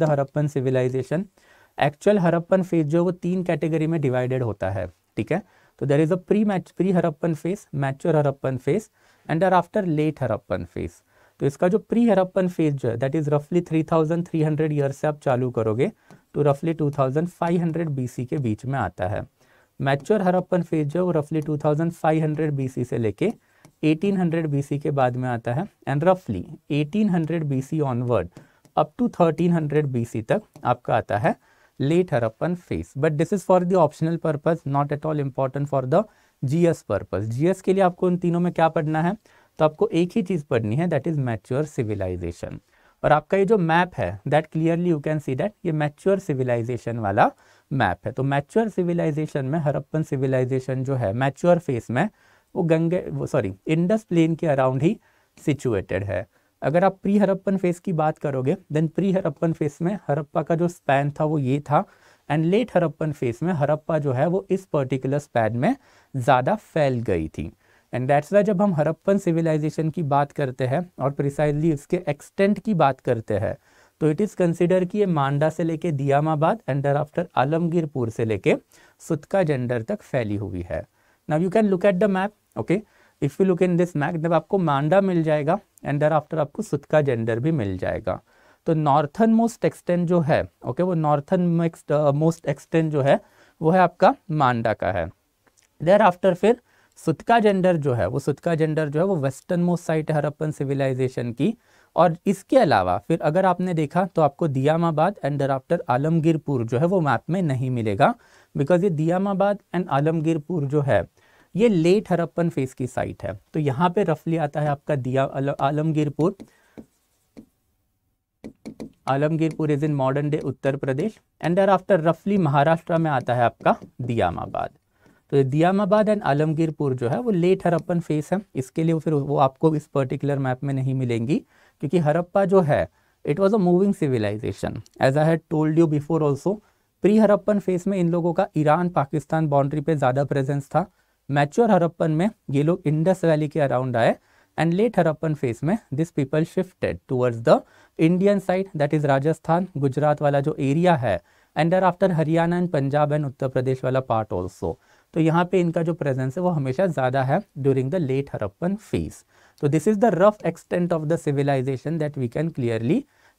the Harappan civilization actual Harappan phase जो वो तीन कैटेगरी में डिवाइडेड होता है ठीक है तो there is a pre match pre Harappan phase mature Harappan phase and are after late Harappan phase तो इसका जो प्री हरप्पन फेज जो है दैट इज रफली 3300 ईयर से आप चालू करोगे तो रफली 2500 बीसी के बीच में आता है मैच्योर हरप्पन फेज जो है वो रफली 2500 बीसी से लेके 1800 बीसी के बाद में आता है एंड रफली 1800 BC onward up to 1300 BC तक आपका आता है late Harappan phase but this is for the optional purpose not at all important for the GS purpose GS के लिए आपको उन तीनों में क्या पढ़ना है तो आपको एक ही चीज़ पढ़नी है दैट इज़ मैच्योर सिविलाइजेशन और आपका ये जो मैप है that clearly you can see that ये मैच्योर सिविलाइजेशन वाला मैप है तो मैच्योर सिविलाइजेशन में हरप्पन सिविलाइजेशन जो है मैच्योर फेस में वो गंगे सॉरी इंडस प्लेन के अराउंड ही सिचुएटेड है अगर आप प्री हरप्पन फेस की बात करोगे देन प्री हरप्पन फेस में हरप्पा का जो स्पैन था वो ये था एंड लेट हरप्पन फेस में हरप्पा जो है वो इस पर्टिकुलर स्पैन में ज़्यादा फैल गई थी एंड दैट्स वाई जब हम हरप्पन सिविलाइजेशन की बात करते हैं और प्रिसाइजली उसके एक्सटेंट की बात करते हैं तो इट इज़ कंसिडर कि ये मांडा से लेके Daimabad and there after Alamgirpur से लेके सुतका जेंडर तक फैली हुई है now you can look at the map okay if you look in this map जब आपको मांडा मिल जाएगा एंड देर आफ्टर आपको सुतका जेंडर भी मिल जाएगा तो नॉर्थन मोस्ट एक्सटेंड जो है ओके okay, वो नॉर्थन मोस्ट एक्सटेंड जो है वो है आपका मांडा का है देर आफ्टर फिर सुतका जेंडर जो है वो सुतका जेंडर जो है वो वेस्टर्न मोस्ट साइट है हरप्पन सिविलाइजेशन की और इसके अलावा फिर अगर आपने देखा तो आपको Daimabad and there after Alamgirpur जो है वो मैप में नहीं मिलेगा बिकॉज ये दियामाबाद एंड आलमगीरपुर जो है ये लेट हरप्पन फेस की साइट है तो यहाँ पे रफली आता है आपका दिया Alamgirpur Alamgirpur is in modern day Uttar Pradesh and there after रफली महाराष्ट्र में आता है आपका दियामाबाद तो दियामाबाद एंड आलमगीरपुर जो है वो लेट हरप्पन फेस है इसके लिए फिर वो आपको इस पर्टिकुलर मैप में नहीं मिलेंगी क्योंकि हरप्पा जो है it was a moving civilization as I had told you before also pre Harappan phase में इन लोगों का ईरान पाकिस्तान बाउंड्री पे ज़्यादा प्रेजेंस था मैच्योर हरप्पन में ये लोग इंडस वैली के अराउंड आए एंड लेट हरप्पन फेस में this people shifted towards the Indian side that is Rajasthan Gujarat वाला जो एरिया है and there after Haryana and Punjab and Uttar Pradesh वाला पार्ट ऑल्सो तो यहाँ पे इनका जो प्रेजेंस है वो हमेशा ज़्यादा है during the late Harappan phase तो this is the rough extent of the civilization that we can clearly